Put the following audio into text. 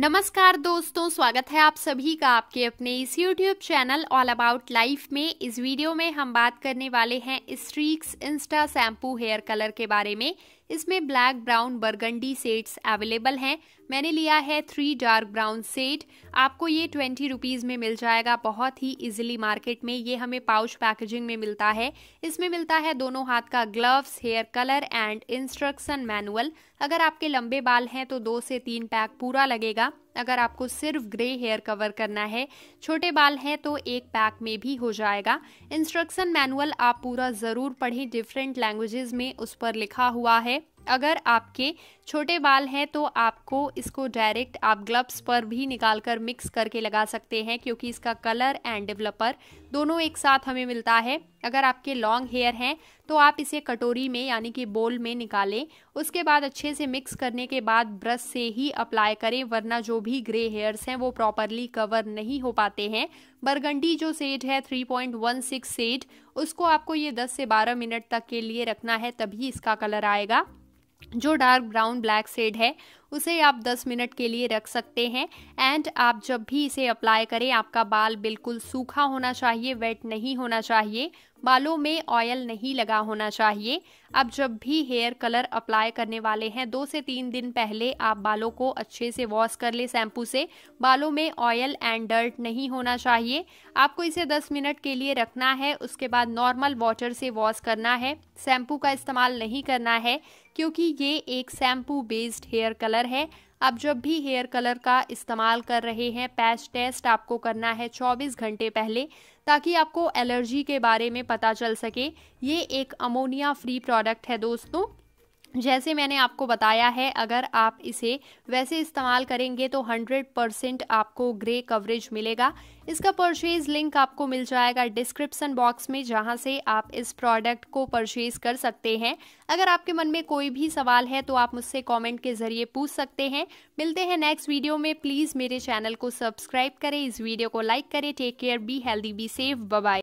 नमस्कार दोस्तों स्वागत है आप सभी का आपके अपने इस YouTube channel all about life में इस वीडियो में हम बात करने वाले हैं streaks insta shampoo hair colour के बारे में इसमें black brown burgundy sets available हैं मैंने लिया है थ्री डार्क ब्राउन सेट आपको ये ट्वेंटी रुपीज़ में मिल जाएगा बहुत ही इजीली मार्केट में ये हमें पाउच पैकेजिंग में मिलता है इसमें मिलता है दोनों हाथ का gloves hair colour and instruction manual अगर आपके लंबे बाल हैं तो दो से तीन पैक पूरा लगेगा अगर आपको सिर्फ ग्रे हेयर कवर करना है छोटे बाल हैं तो एक पैक में भी हो जाएगा इंस्ट्रक्शन मैनुअल आप पूरा ज़रूर पढ़ें डिफरेंट लैंग्वेजेस में उस पर लिखा हुआ है अगर आपके छोटे बाल हैं तो आपको इसको डायरेक्ट आप ग्लव्स पर भी निकाल कर मिक्स करके लगा सकते हैं क्योंकि इसका कलर एंड डेवलपर दोनों एक साथ हमें मिलता है अगर आपके लॉन्ग हेयर हैं तो आप इसे कटोरी में यानी कि बोल में निकालें उसके बाद अच्छे से मिक्स करने के बाद ब्रश से ही अप्लाई करें वरना जो भी ग्रे हेयर्स हैं वो प्रॉपरली कवर नहीं हो पाते हैं बरगंडी जो सेड है 3.16 सेड उसको आपको ये 10 से 12 मिनट तक के लिए रखना है तभी इसका कलर आएगा जो डार्क ब्राउन ब्लैक सेड है उसे आप 10 मिनट के लिए रख सकते हैं एंड आप जब भी इसे अप्लाई करें आपका बाल बिल्कुल सूखा होना चाहिए वेट नहीं होना चाहिए बालों में ऑयल नहीं लगा होना चाहिए आप जब भी हेयर कलर अप्लाई करने वाले हैं दो से तीन दिन पहले आप बालों को अच्छे से वॉश कर ले शैम्पू से बालों में ऑयल एंड डर्ट नहीं होना चाहिए आपको इसे 10 मिनट के लिए रखना है उसके बाद नॉर्मल वाटर से वॉश करना है शैम्पू का इस्तेमाल नहीं करना है क्योंकि ये एक shampoo based hair colour colour है आप जब भी हेयर कलर का इस्तेमाल कर रहे हैं पैच टेस्ट आपको करना है 24 घंटे पहले ताकि आपको एलर्जी के बारे में पता चल सके ये एक अमोनिया फ्री प्रोडक्ट है दोस्तों जैसे मैंने आपको बताया है अगर आप इसे वैसे इस्तेमाल करेंगे तो 100 परसेंट आपको ग्रे कवरेज मिलेगा इसका परचेज लिंक आपको मिल जाएगा डिस्क्रिप्सन बॉक्स में जहां से आप इस प्रोडक्ट को परचेज कर सकते हैं अगर आपके मन में कोई भी सवाल है तो आप मुझसे कमेंट के ज़रिए पूछ सकते हैं मिलते हैं नेक्स्ट वीडियो में प्लीज़ मेरे चैनल को सब्सक्राइब करें इस वीडियो को लाइक करें take care be healthy be safe bye